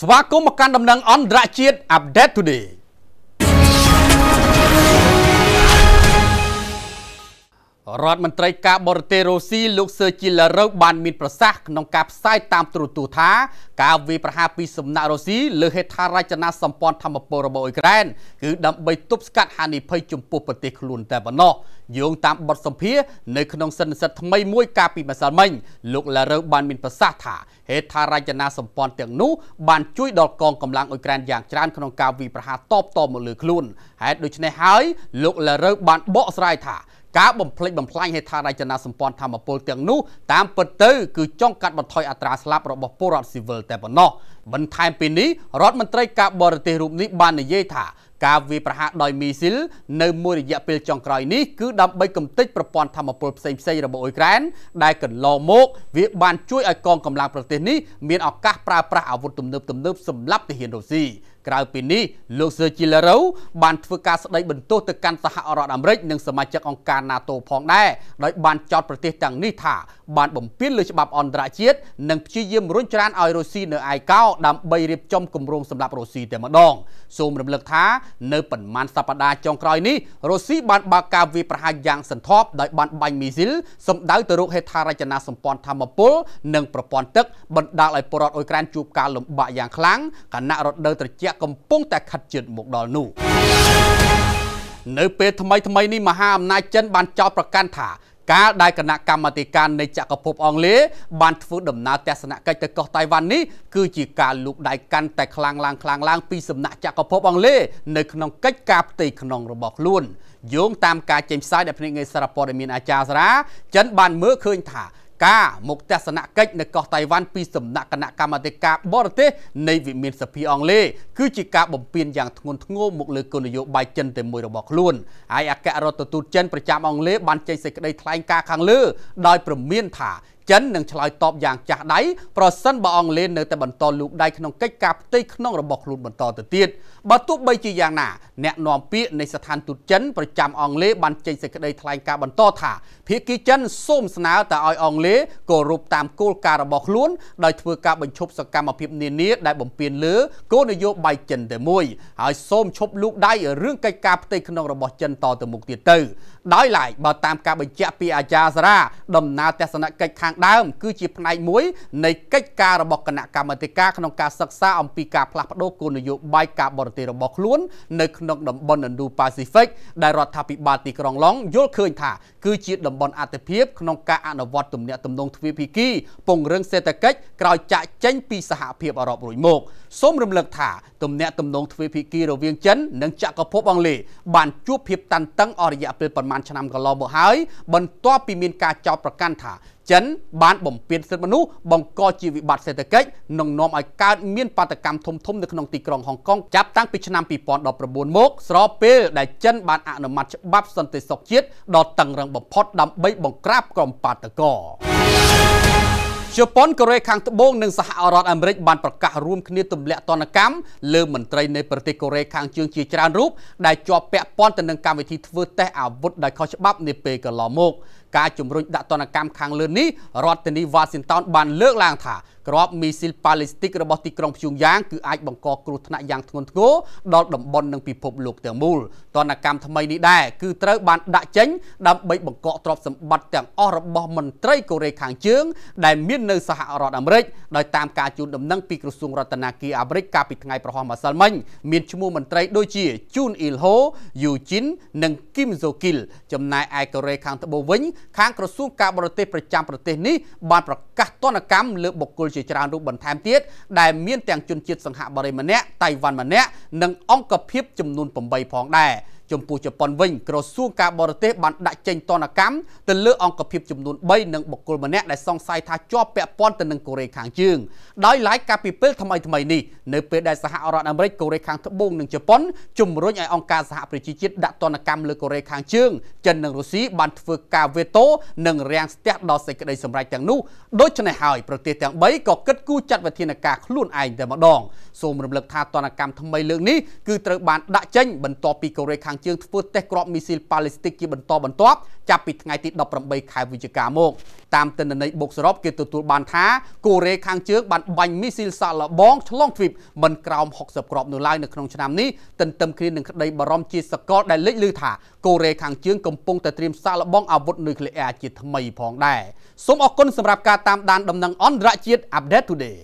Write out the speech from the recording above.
ស្វាគមន៍មកកាន់ដំណឹងអន្តរជាតិ Update Today រដ្ឋមន្ត្រីការបរទេសរុស្ស៊ីលោកសឺជីឡារូវបានមានប្រសាសន៍ក្នុងការផ្សាយតាមទូរទស្សន៍ថាការវាយប្រហារពីសំណាក់រុស្ស៊ីលើហេដ្ឋារចនាសម្ព័ន្ធធម្មពលរបស់អ៊ុយក្រែនគឺដើម្បីទប់ស្កាត់ហានិភ័យចំពោះប្រទេសខ្លួនតែប៉ុណ្ណោះយោងតាមបទសម្ភាសន៍នៅក្នុងសន្និសីទថ្មីមួយកាលពីម្សិលមិញលោកឡារូវបានមានប្រសាសន៍ថាហេដ្ឋារចនាសម្ព័ន្ធទាំងនោះបានជួយដល់កងកម្លាំងអ៊ុយក្រែនយ៉ាងច្រើនក្នុងការវាយប្រហារតបតមកលើខ្លួនហេតុដូច្នេះហើយលោកឡារូវបានបកស្រាយថាការបំផ្លិចបំផ្លាញហេដ្ឋារចនាសម្ព័ន្ធធម្មពលទាំងនោះតាមពិតទៅគឺចង់កាត់បន្ថយអត្រាស្លាប់របស់ពលរដ្ឋស៊ីវិលតែប៉ុណ្ណោះបន្ថែមពីនេះរដ្ឋមន្ត្រីការបរទេសរូបនេះបាននិយាយថាការវាយប្រហារដោយមីស៊ីលនៅមួយរយៈពេលចុងក្រោយនេះគឺដើម្បីកំទេចប្រព័ន្ធធម្មពលផ្សេងផ្សេងរបស់អ៊ុយក្រែនដែលកន្លងមកវាបានជួយឲ្យកងកម្លាំងប្រទេសនេះមានឱកាសប្រើប្រាស់អាវុធទំនើបទំនើបសម្រាប់ទាហានរុស្ស៊ីក្រៅពីនេះលោកសឺជីឡារ៉ូបានធ្វើការស្ដីបន្ទោសទៅកាន់សហរដ្ឋអាមេរិកនិងសមាជិកអង្គការ NATO ផងដែរដោយបានចោទប្រទេសទាំងនេះថាបានបំពានលើច្បាប់អន្តរជាតិនិងព្យាយាមរុញច្រានឲ្យរុស្ស៊ីនៅឯកោដើម្បីរៀបចំគម្រោងសម្រាប់រុស្ស៊ីតែម្ដងសូមរំលឹកថានៅប៉ុន្មានសប្តាហ៍ចុងក្រោយនេះរុស្ស៊ីបានបើកការវាយប្រហារយ៉ាងសន្ធប់ដោយបានបាញ់មីស៊ីលសម្ដៅទៅរកហេដ្ឋារចនាសម្ព័ន្ធធម្មពលនិងប្រព័ន្ធទឹកបណ្ដាលឲ្យពលរដ្ឋអ៊ុយក្រែនជួបការលំបាកយ៉ាងខ្លាំងខណៈរដូវត្រជាក់កំពុងតែខិតជិតមកដល់នោះនៅពេលថ្មីថ្មីនេះមហាអំណាចចិនបានចោទប្រកាន់ថាកាលដែលគណៈកម្មាធិការនៃចក្រភពអង់គ្លេសបានធ្វើដំណើរទស្សនកិច្ចទៅកោះតៃវ៉ាន់នេះគឺជាការលូកដៃកាន់តែខ្លាំងឡើងខ្លាំងឡើងពីសំណាក់ចក្រភពអង់គ្លេសនៅក្នុងកិច្ចការផ្ទៃក្នុងរបស់ខ្លួនយោងតាមការចេញផ្សាយដែលភ្នាក់ងារសារព័ត៌មានអាចារ្យសារាចិនបានមើលឃើញថាការមកទស្សនកិច្ចនៅកោះតៃវ៉ាន់ពីសំណាក់គណៈកម្មាធិការបរទេសនៃវិមាន សភាអង់គ្លេសគឺជាការបំពេញយ៉ាងធ្ងន់ធ្ងរមកលើគោលនយោបាយចិនតែមួយរបស់ខ្លួនហើយអគ្គរដ្ឋទូតចិនប្រចាំអង់គ្លេសបានចេញសេចក្តីថ្លែងការណ៍ខាងលើដោយព្រមានថាចិននឹងឆ្លើយតបយ៉ាងចាស់ដៃប្រសិនបើអង់គ្លេសនៅតែបន្តលូកដៃក្នុងកិច្ចការផ្ទៃក្នុងរបស់ខ្លួនបន្តទៅទៀតបើទោះបីជាយ៉ាងណាអ្នកនាំពាក្យនៃស្ថានទូតចិនប្រចាំអង់គ្លេសបានចេញសេចក្តីថ្លែងការណ៍បន្តថាភាគីចិនសូមស្នើទៅឲ្យអង់គ្លេសគោរពតាមគោលការណ៍របស់ខ្លួនដោយធ្វើការបញ្ឈប់សកម្មភាពនានាដែលបំពានលើគោលនយោបាយចិនតែមួយហើយសូមឈប់លូកដៃរឿងកិច្ចការផ្ទៃក្នុងរបស់ចិនតទៅមុខទៀតទៅដោយឡែកបើតាមការបញ្ជាក់ពីអាចារ្យសារ៉ាដំណើរទស្សនកិច្ចខាងងដើមគឺជាផ្នែកមួយនៃកិច្ចការរបស់គណៈកម្មាធិការក្នុងការសិក្សាអំពីការផ្លាស់ប្តូរគោលនយោបាយការបរទេសរបស់ខ្លួននៅក្នុងតំបន់ Indo-Pacific ដែលរដ្ឋាភិបាលទីក្រុងឡុងយល់ឃើញថាគឺជាតំបន់អាទិភាពក្នុងការអនុវត្តទំនាក់ទំនងទ្វេភាគីពង្រឹងសេដ្ឋកិច្ចក្រោយចាក់ចេញពីសហភាពអឺរ៉ុបរួចមកសូមរំលឹកថាទំនាក់ទំនងទ្វេភាគីរវាងចិននិងចក្រភពអង់គ្លេសបានជួបភាពតានតឹងអស់រយៈពេលប្រមាណឆ្នាំកន្លងមកហើយបន្ទាប់ពីមានការចោទប្រកាន់ថាចិនបានបំពានសិទ្ធិមនុស្សបង្ក ជាវិបត្តិសេដ្ឋកិច្ចនិងនាំឲ្យកើតមានបាតកម្មធំធំនៅក្នុងទីក្រុងហុងកុងចាប់តាំងពីឆ្នាំ2019មក ស្របពេលដែលចិនបានអនុម័តច្បាប់សន្តិសុខជាតិដ៏តឹងរ៉ឹងបំផុតដើម្បីបង្ក្រាបក្រុមបាតកោជប៉ុនកូរ៉េខាងត្បូងនិងសហរដ្ឋអាមេរិកបានប្រកាសរួមគ្នាទម្លាក់ទណ្ឌកម្មលើមន្ត្រីនៃប្រទេសកូរ៉េខាងជើងជាច្រើនរូបដែលជាប់ពាក់ព័ន្ធទៅនឹងកម្មវិធីធ្វើតេស្តអាវុធដោយខុសច្បាប់នាពេលកន្លងមកការជំរុញដាក់ទណ្ឌកម្មខាងលើនេះរដ្ឋធានីវ៉ាស៊ីនតោនបានលើកឡើងថាក្របមីស៊ីលប៉ាឡេស្ទិករបស់ទីក្រុងព្យុងយ៉ាងគឺអាចបង្កគ្រោះថ្នាក់យ៉ាងធ្ងន់ធ្ងរដល់តំបន់និងពិភពលោកទាំងមូលទណ្ឌកម្មថ្មីនេះដែរគឺត្រូវបានដាក់ចេញដើម្បីបង្កកទ្រព្យសម្បត្តិទាំងអស់របស់មន្ត្រីកូរ៉េខាងជើងដែលមាននៅសហរដ្ឋអាមេរិកដោយតាមការជូនដំណឹងពីក្រសួងរដ្ឋាភិបាលអាមេរិកកាលពីថ្ងៃប្រហោះម្សិលមិញមានឈ្មោះមន្ត្រីដូចជាជូនអ៊ីលហូយូជីននិងគីមសូគីលចំណែកឯកូរ៉េខាងត្បូងវិញខាងក្រសួងការបរទេសប្រចាំប្រទេសនេះបានប្រកាសទណ្ឌកម្មលើបុគ្គលជាច្រើនរូបបន្ថែមទៀតដែលមានទាំងជនជាតិសង្ហបុរីម្នាក់តៃវ៉ាន់ម្នាក់និងអង្គភាពចំនួន8ផងដែរចំពោះជប៉ុនវិញក្រសួងការបរទេសបានដាក់ចេញទណ្ឌកម្មទៅលើអង្គភាពចំនួន3និងបុគ្គលម្នាក់ដែលសង្ស័យថាជាប់ពាក់ព័ន្ធទៅនឹងកូរ៉េខាងជើងដោយឡែកការពីពេលថ្មីថ្មីនេះនៅពេលដែលសហរដ្ឋអាមេរិកកូរ៉េខាងត្បូងនិងជប៉ុនជំរុញឲ្យអង្គការសហប្រជាជាតិដាក់ទណ្ឌកម្ម លើកូរ៉េខាងជើងចិននិងរុស្ស៊ីបានធ្វើការវេតូនិងរាំងស្ទះដល់សេចក្តីសម្រេចទាំងនោះដូច្នេះហើយប្រទេសទាំង3ក៏គិតគូរចាត់វិធានការខ្លួនឯងតែម្ដងសូមរំលឹកថាទណ្ឌកម្មថ្មីលើកនេះគឺត្រូវបានដាក់ចេញបន្ទាប់ពីកូរ៉េខាងខាងជើងធ្វើតេស្តគ្រាប់មីស៊ីលប៉ាឡេស្ទិកជាបន្តបន្ទាប់ចាប់ពីថ្ងៃទី18ខែវិច្ឆិកាមកតាមទិន្នន័យបូកសរុបគេទទួលបានថាកូរ៉េខាងជើងបានបាញ់មីស៊ីលសាឡបងឆ្លងទ្វីបមិនក្រោម60គ្រាប់នៅឡើយនៅក្នុងឆ្នាំនេះទន្ទឹមគ្នានឹងក្តីបារម្ភជាសកលដែលលេចឮថាកូរ៉េខាងជើងកំពុងតែត្រៀមសាឡបងអាវុធនុយក្លេអ៊ែរជាថ្មីផងដែរសូមអរគុណសម្រាប់ការតាមដានដំណឹងអន្តរជាតិ Update Today